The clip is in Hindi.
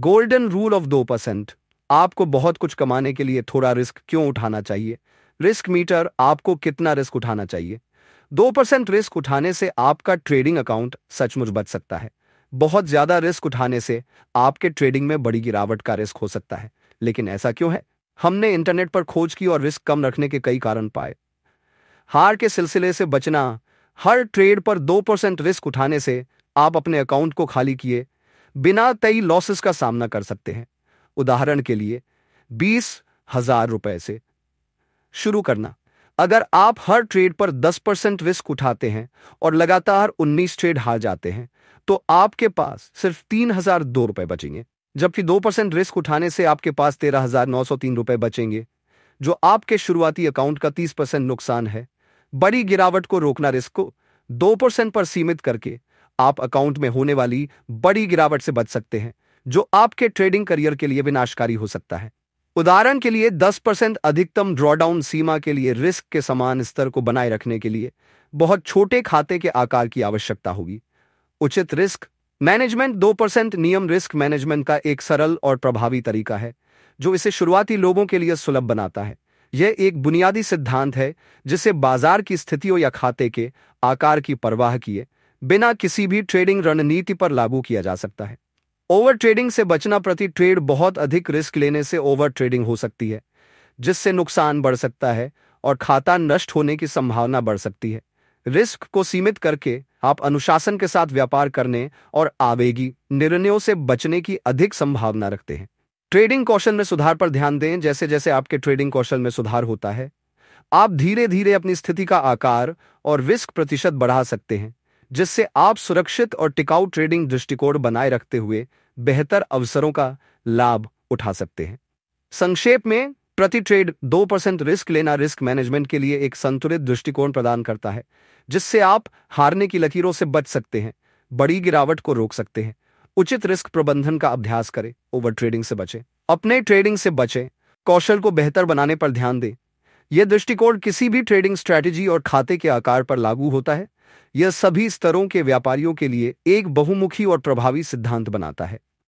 गोल्डन रूल ऑफ दो परसेंट आपको बहुत कुछ कमाने के लिए थोड़ा रिस्क क्यों उठाना चाहिए रिस्क मीटर आपको कितना रिस्क उठाना चाहिए दो परसेंट रिस्क उठाने से आपका ट्रेडिंग अकाउंट सचमुच बच सकता है बहुत ज्यादा रिस्क उठाने से आपके ट्रेडिंग में बड़ी गिरावट का रिस्क हो सकता है लेकिन ऐसा क्यों है हमने इंटरनेट पर खोज की और रिस्क कम रखने के कई कारण पाए हार के सिलसिले से बचना हर ट्रेड पर दो परसेंट रिस्क उठाने से आप अपने अकाउंट को खाली किए बिना तय लॉसेस का सामना कर सकते हैं उदाहरण के लिए बीस हजार रुपए से शुरू करना अगर आप हर ट्रेड पर 10 परसेंट रिस्क उठाते हैं और लगातार 19 ट्रेड हार जाते हैं तो आपके पास सिर्फ तीन हजार दो रुपए बचेंगे जबकि दो परसेंट रिस्क उठाने से आपके पास तेरह हजार नौ सौ तीन रुपए बचेंगे जो आपके शुरुआती अकाउंट का तीस परसेंट नुकसान है बड़ी गिरावट को रोकना रिस्क को दो परसेंट पर सीमित करके आप अकाउंट में होने वाली बड़ी गिरावट से बच सकते हैं जो आपके ट्रेडिंग करियर के लिए विनाशकारी हो सकता है उदाहरण के लिए 10 परसेंट अधिकतम ड्रॉडाउन सीमा के लिए रिस्क के समान स्तर को बनाए रखने के लिए बहुत छोटे खाते के आकार की आवश्यकता होगी उचित रिस्क मैनेजमेंट दो परसेंट नियम रिस्क मैनेजमेंट का एक सरल और प्रभावी तरीका है जो इसे शुरुआती लोगों के लिए सुलभ बनाता है यह एक बुनियादी सिद्धांत है जिसे बाजार की स्थितियों या खाते के आकार की परवाह किए बिना किसी भी ट्रेडिंग रणनीति पर लागू किया जा सकता है ओवर ट्रेडिंग से बचना प्रति ट्रेड बहुत अधिक रिस्क लेने से ओवर ट्रेडिंग हो सकती है जिससे नुकसान बढ़ सकता है और खाता नष्ट होने की संभावना बढ़ सकती है रिस्क को सीमित करके आप अनुशासन के साथ व्यापार करने और आवेगी निर्णयों से बचने की अधिक संभावना रखते हैं ट्रेडिंग कौशल में सुधार पर ध्यान दें जैसे जैसे आपके ट्रेडिंग कौशल में सुधार होता है आप धीरे धीरे अपनी स्थिति का आकार और रिस्क प्रतिशत बढ़ा सकते हैं जिससे आप सुरक्षित और टिकाऊ ट्रेडिंग दृष्टिकोण बनाए रखते हुए बेहतर अवसरों का लाभ उठा सकते हैं संक्षेप में प्रति ट्रेड दो परसेंट रिस्क लेना रिस्क मैनेजमेंट के लिए एक संतुलित दृष्टिकोण प्रदान करता है जिससे आप हारने की लकीरों से बच सकते हैं बड़ी गिरावट को रोक सकते हैं उचित रिस्क प्रबंधन का अभ्यास करें ओवर ट्रेडिंग से बचें अपने ट्रेडिंग से बचें कौशल को बेहतर बनाने पर ध्यान दें यह दृष्टिकोण किसी भी ट्रेडिंग स्ट्रैटेजी और खाते के आकार पर लागू होता है यह सभी स्तरों के व्यापारियों के लिए एक बहुमुखी और प्रभावी सिद्धांत बनाता है